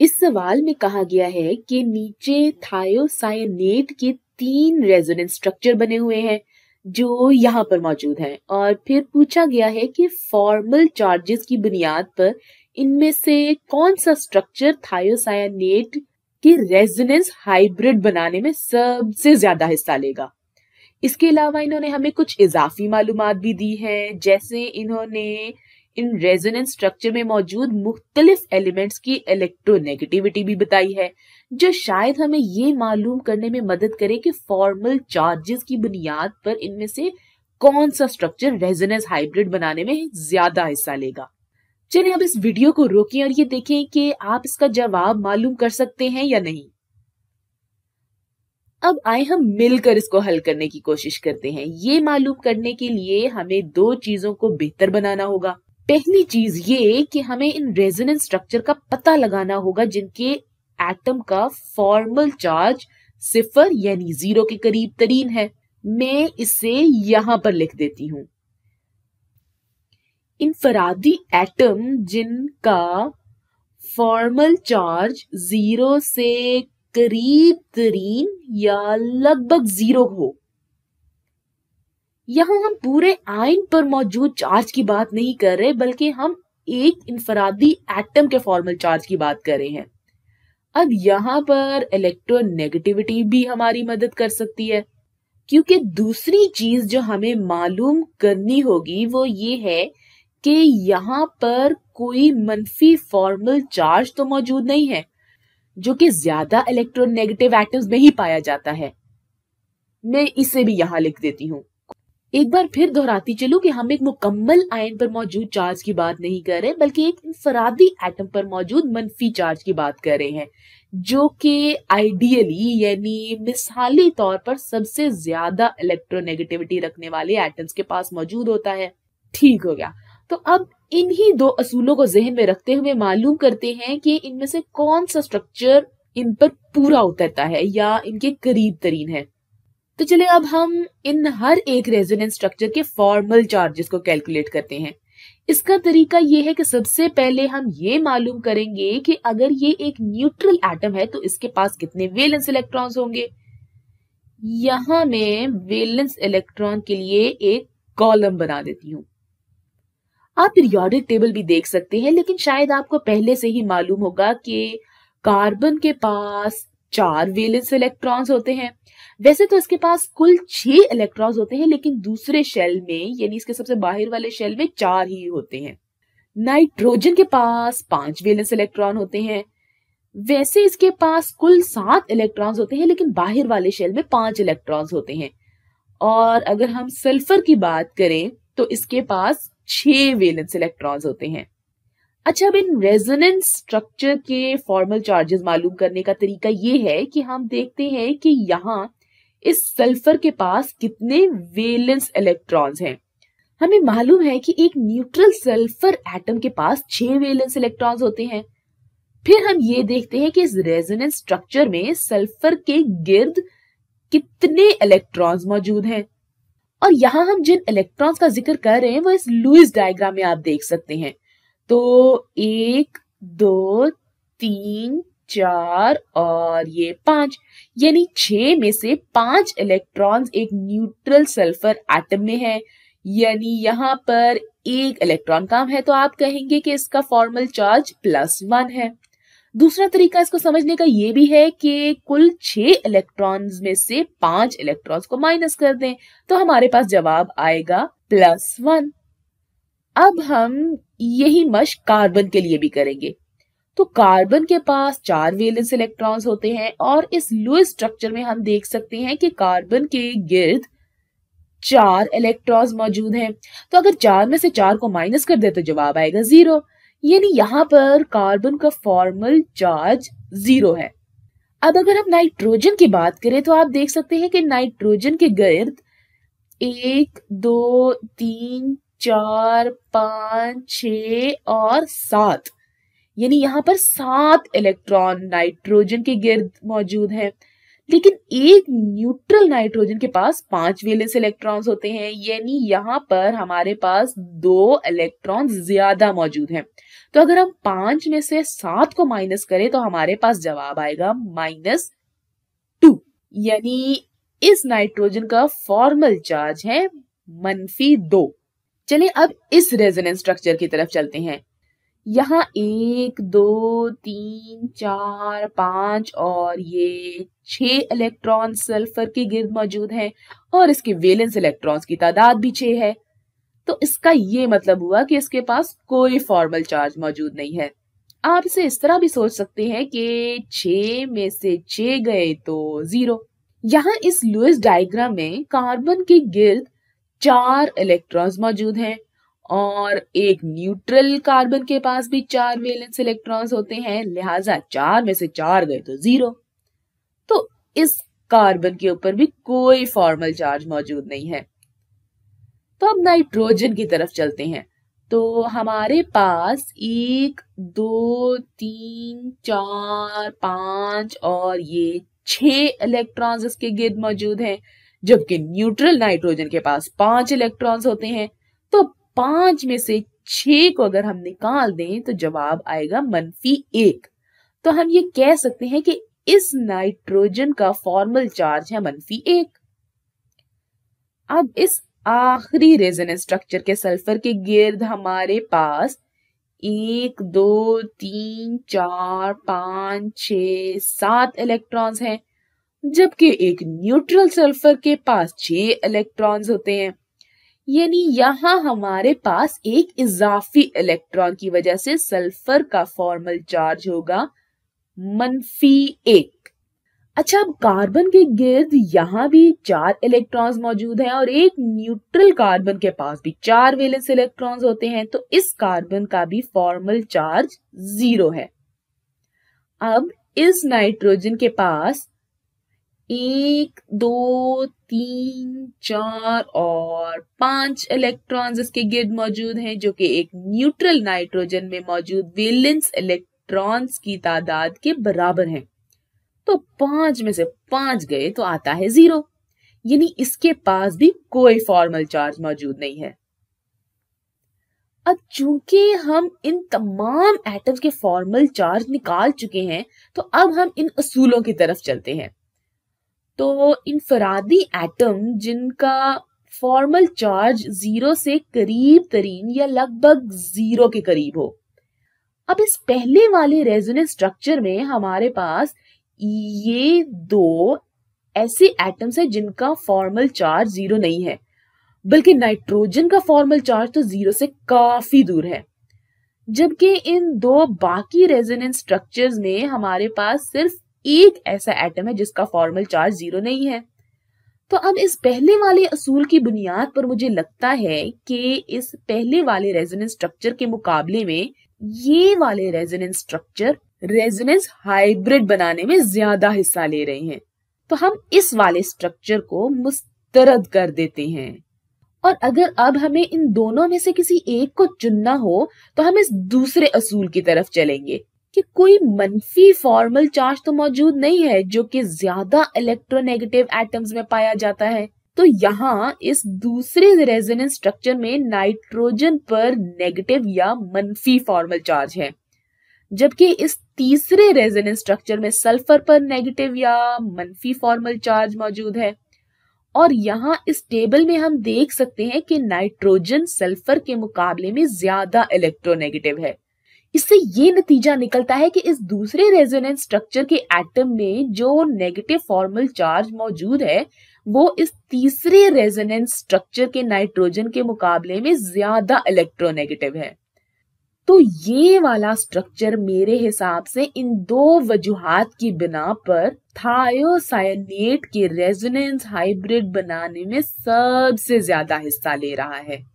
इस सवाल में कहा गया है कि नीचे थायोसाइनेट के तीन रेजोनेंस स्ट्रक्चर बने हुए हैं जो यहाँ पर मौजूद हैं और फिर पूछा गया है कि फॉर्मल चार्जेस की बुनियाद पर इनमें से कौन सा स्ट्रक्चर थायोसाइनेट के रेजोनेंस हाइब्रिड बनाने में सबसे ज्यादा हिस्सा लेगा इसके अलावा इन्होंने हमें कुछ इजाफी मालूम भी दी है जैसे इन्होंने इन रेजोनेंस स्ट्रक्चर में मौजूद मुख्तलिफ एलिमेंट्स की इलेक्ट्रोनेगेटिविटी भी बताई है जो शायद हमें ये मालूम करने में मदद करे कि फॉर्मल चार्जेस की बुनियाद पर इनमें से कौन सा स्ट्रक्चर रेजोनेंस हाइब्रिड बनाने में ज्यादा हिस्सा लेगा चलिए अब इस वीडियो को रोकें और ये देखें कि आप इसका जवाब मालूम कर सकते हैं या नहीं अब आए हम मिलकर इसको हल करने की कोशिश करते हैं ये मालूम करने के लिए हमें दो चीजों को बेहतर बनाना होगा पहली चीज ये कि हमें इन रेजोनेंस स्ट्रक्चर का पता लगाना होगा जिनके एटम का फॉर्मल चार्ज सिफर यानी जीरो के करीब तरीन है मैं इसे यहां पर लिख देती हूं इनफरादी एटम जिनका फॉर्मल चार्ज जीरो से करीब तरीन या लगभग जीरो हो यहाँ हम पूरे आयन पर मौजूद चार्ज की बात नहीं कर रहे बल्कि हम एक इंफरादी एटम के फॉर्मल चार्ज की बात कर रहे हैं अब यहाँ पर इलेक्ट्रोनेगेटिविटी भी हमारी मदद कर सकती है क्योंकि दूसरी चीज जो हमें मालूम करनी होगी वो ये है कि यहाँ पर कोई मनफी फॉर्मल चार्ज तो मौजूद नहीं है जो कि ज्यादा इलेक्ट्रोनेगेटिव एटम्स में ही पाया जाता है मैं इसे भी यहाँ लिख देती हूँ एक बार फिर दोहराती चलूं कि हम एक मुकम्मल आयन पर मौजूद चार्ज की बात नहीं कर रहे बल्कि एक इंफरादी एटम पर मौजूद मनफी चार्ज की बात कर रहे हैं जो कि आइडियली यानी मिसाली तौर पर सबसे ज्यादा इलेक्ट्रोनेगेटिविटी रखने वाले एटम्स के पास मौजूद होता है ठीक हो गया तो अब इन्हीं दो असूलों को जहन में रखते हुए मालूम करते हैं कि इनमें से कौन सा स्ट्रक्चर इन पर पूरा उतरता है या इनके करीब तरीन है तो चलिए अब हम इन हर एक रेजोनेंस स्ट्रक्चर के फॉर्मल चार्जेस को कैलकुलेट करते हैं इसका तरीका यह है कि सबसे पहले हम ये मालूम करेंगे कि अगर ये एक न्यूट्रल एटम है तो इसके पास कितने वेलेंस इलेक्ट्रॉन्स होंगे यहां मैं वेलेंस इलेक्ट्रॉन के लिए एक कॉलम बना देती हूं आप पीरियोडिक टेबल भी देख सकते हैं लेकिन शायद आपको पहले से ही मालूम होगा कि कार्बन के पास चार वेलेंस इलेक्ट्रॉन्स होते हैं वैसे तो इसके पास कुल छह इलेक्ट्रॉन्स होते हैं लेकिन दूसरे शेल में यानी इसके सबसे बाहर वाले शेल में चार ही होते हैं नाइट्रोजन के पास पांच वेलेंस इलेक्ट्रॉन होते हैं वैसे इसके पास कुल सात इलेक्ट्रॉन्स होते हैं लेकिन बाहर वाले शेल में पांच इलेक्ट्रॉन्स होते हैं और अगर हम सल्फर की बात करें तो इसके पास छह वेलेंस इलेक्ट्रॉन्स होते हैं अच्छा अब इन रेजोनेंस स्ट्रक्चर के फॉर्मल चार्जेस मालूम करने का तरीका ये है कि हम देखते हैं कि यहाँ इस सल्फर के पास कितने वेलेंस इलेक्ट्रॉन्स हैं हमें मालूम है कि एक न्यूट्रल सल्फर एटम के पास छह वेलेंस इलेक्ट्रॉन्स होते हैं फिर हम ये देखते हैं कि इस रेजोनेंस स्ट्रक्चर में सल्फर के गिर्द कितने इलेक्ट्रॉन्स मौजूद हैं और यहाँ हम जिन इलेक्ट्रॉन्स का जिक्र कर रहे हैं वो इस लुइस डायग्राम में आप देख सकते हैं तो एक दो तीन चार और ये पांच यानी छह में से पांच इलेक्ट्रॉन्स एक न्यूट्रल सल्फर एटम में है यानी यहाँ पर एक इलेक्ट्रॉन काम है तो आप कहेंगे कि इसका फॉर्मल चार्ज प्लस वन है दूसरा तरीका इसको समझने का ये भी है कि कुल छह इलेक्ट्रॉन्स में से पांच इलेक्ट्रॉन्स को माइनस कर दें तो हमारे पास जवाब आएगा प्लस वन अब हम यही मश कार्बन के लिए भी करेंगे तो कार्बन के पास चार वेलेंस इलेक्ट्रॉन्स होते हैं और इस लुइस स्ट्रक्चर में हम देख सकते हैं कि कार्बन के गिर्द चार इलेक्ट्रॉन्स मौजूद हैं तो अगर चार में से चार को माइनस कर दे तो जवाब आएगा जीरो यानी यहां पर कार्बन का फॉर्मल चार्ज जीरो है अब अगर हम नाइट्रोजन की बात करें तो आप देख सकते हैं कि नाइट्रोजन के गिर्द एक दो तीन चार पाँच छ और सात यानी यहाँ पर सात इलेक्ट्रॉन नाइट्रोजन के गिर्द मौजूद हैं लेकिन एक न्यूट्रल नाइट्रोजन के पास पांच वेलेंस इलेक्ट्रॉन्स होते हैं यानी यहाँ पर हमारे पास दो इलेक्ट्रॉन ज्यादा मौजूद हैं तो अगर हम पांच में से सात को माइनस करें तो हमारे पास जवाब आएगा माइनस टू यानी इस नाइट्रोजन का फॉर्मल चार्ज है मनफी दो चलिए अब इस रेजोनेंस स्ट्रक्चर की तरफ चलते हैं यहाँ एक दो तीन चार पांच और ये छह इलेक्ट्रॉन सल्फर के गिर्द मौजूद हैं और इसके वेलेंस इलेक्ट्रॉन्स की तादाद भी छह है तो इसका ये मतलब हुआ कि इसके पास कोई फॉर्मल चार्ज मौजूद नहीं है आप इसे इस तरह भी सोच सकते हैं कि छ में से छ गए तो जीरो यहाँ इस लुइस डायग्राम में कार्बन के गिर्द चार इलेक्ट्रॉन्स मौजूद हैं और एक न्यूट्रल कार्बन के पास भी चार वेलेंस इलेक्ट्रॉन्स होते हैं लिहाजा चार में से चार गए तो जीरो तो इस कार्बन के ऊपर भी कोई फॉर्मल चार्ज मौजूद नहीं है तो अब नाइट्रोजन की तरफ चलते हैं तो हमारे पास एक दो तीन चार पांच और ये छह इलेक्ट्रॉन्स इसके गिर्द मौजूद हैं जबकि न्यूट्रल नाइट्रोजन के पास पांच इलेक्ट्रॉन्स होते हैं तो पांच में से छह को अगर हम निकाल दें तो जवाब आएगा मनफी एक तो हम ये कह सकते हैं कि इस नाइट्रोजन का फॉर्मल चार्ज है मनफी एक अब इस आखिरी रेजन स्ट्रक्चर के सल्फर के गिर्द हमारे पास एक दो तीन चार पांच छ सात इलेक्ट्रॉन्स हैं जबकि एक न्यूट्रल सल्फर के पास छह इलेक्ट्रॉन्स होते हैं यानी यहाँ हमारे पास एक इजाफी इलेक्ट्रॉन की वजह से सल्फर का फॉर्मल चार्ज होगा मनफी एक अच्छा अब कार्बन के गिर्द यहाँ भी चार इलेक्ट्रॉन्स मौजूद हैं और एक न्यूट्रल कार्बन के पास भी चार वेलेंस इलेक्ट्रॉन्स होते हैं तो इस कार्बन का भी फॉर्मल चार्ज जीरो है अब इस नाइट्रोजन के पास एक दो तीन चार और पांच इलेक्ट्रॉन्स इसके गिर्द मौजूद हैं जो कि एक न्यूट्रल नाइट्रोजन में मौजूद वेलेंस इलेक्ट्रॉन्स की तादाद के बराबर हैं तो पांच में से पांच गए तो आता है जीरो यानी इसके पास भी कोई फॉर्मल चार्ज मौजूद नहीं है अब चूंकि हम इन तमाम एटम्स के फॉर्मल चार्ज निकाल चुके हैं तो अब हम इन असूलों की तरफ चलते हैं तो इनफरादी एटम जिनका फॉर्मल चार्ज जीरो से करीब तरीन या लगभग जीरो के करीब हो अब इस पहले वाले रेजोनेंस स्ट्रक्चर में हमारे पास ये दो ऐसे एटम्स हैं जिनका फॉर्मल चार्ज जीरो नहीं है बल्कि नाइट्रोजन का फॉर्मल चार्ज तो जीरो से काफी दूर है जबकि इन दो बाकी रेजोनेंस स्ट्रक्चर्स में हमारे पास सिर्फ एक ऐसा एटम है जिसका फॉर्मल चार्ज जीरो नहीं है तो अब इस पहले वाले असूल की बुनियाद पर मुझे लगता है कि इस पहले वाले रेजोनेंस स्ट्रक्चर के मुकाबले में ये वाले रेजोनेंस स्ट्रक्चर रेजोनेंस हाइब्रिड बनाने में ज्यादा हिस्सा ले रहे हैं तो हम इस वाले स्ट्रक्चर को मुस्तरद कर देते हैं और अगर अब हमें इन दोनों में से किसी एक को चुनना हो तो हम इस दूसरे असूल की तरफ चलेंगे कि कोई मनफी फॉर्मल चार्ज तो मौजूद नहीं है जो कि ज्यादा इलेक्ट्रोनेगेटिव एटम्स में पाया जाता है तो यहाँ इस दूसरे रेजोनेंस स्ट्रक्चर में नाइट्रोजन पर नेगेटिव या मनफी फॉर्मल चार्ज है जबकि इस तीसरे रेजोनेंस स्ट्रक्चर में सल्फर पर नेगेटिव या मनफी फॉर्मल चार्ज मौजूद है और यहाँ इस टेबल में हम देख सकते हैं कि नाइट्रोजन सल्फर के मुकाबले में ज्यादा इलेक्ट्रोनेगेटिव है इससे ये नतीजा निकलता है कि इस दूसरे रेजोनेंस स्ट्रक्चर के एटम में जो नेगेटिव फॉर्मल चार्ज मौजूद है वो इस तीसरे रेजोनेंस स्ट्रक्चर के नाइट्रोजन के मुकाबले में ज्यादा इलेक्ट्रोनेगेटिव है तो ये वाला स्ट्रक्चर मेरे हिसाब से इन दो वजूहत की बिना पर थायोसाइनेट के रेजोनेंस हाइब्रिड बनाने में सबसे ज्यादा हिस्सा ले रहा है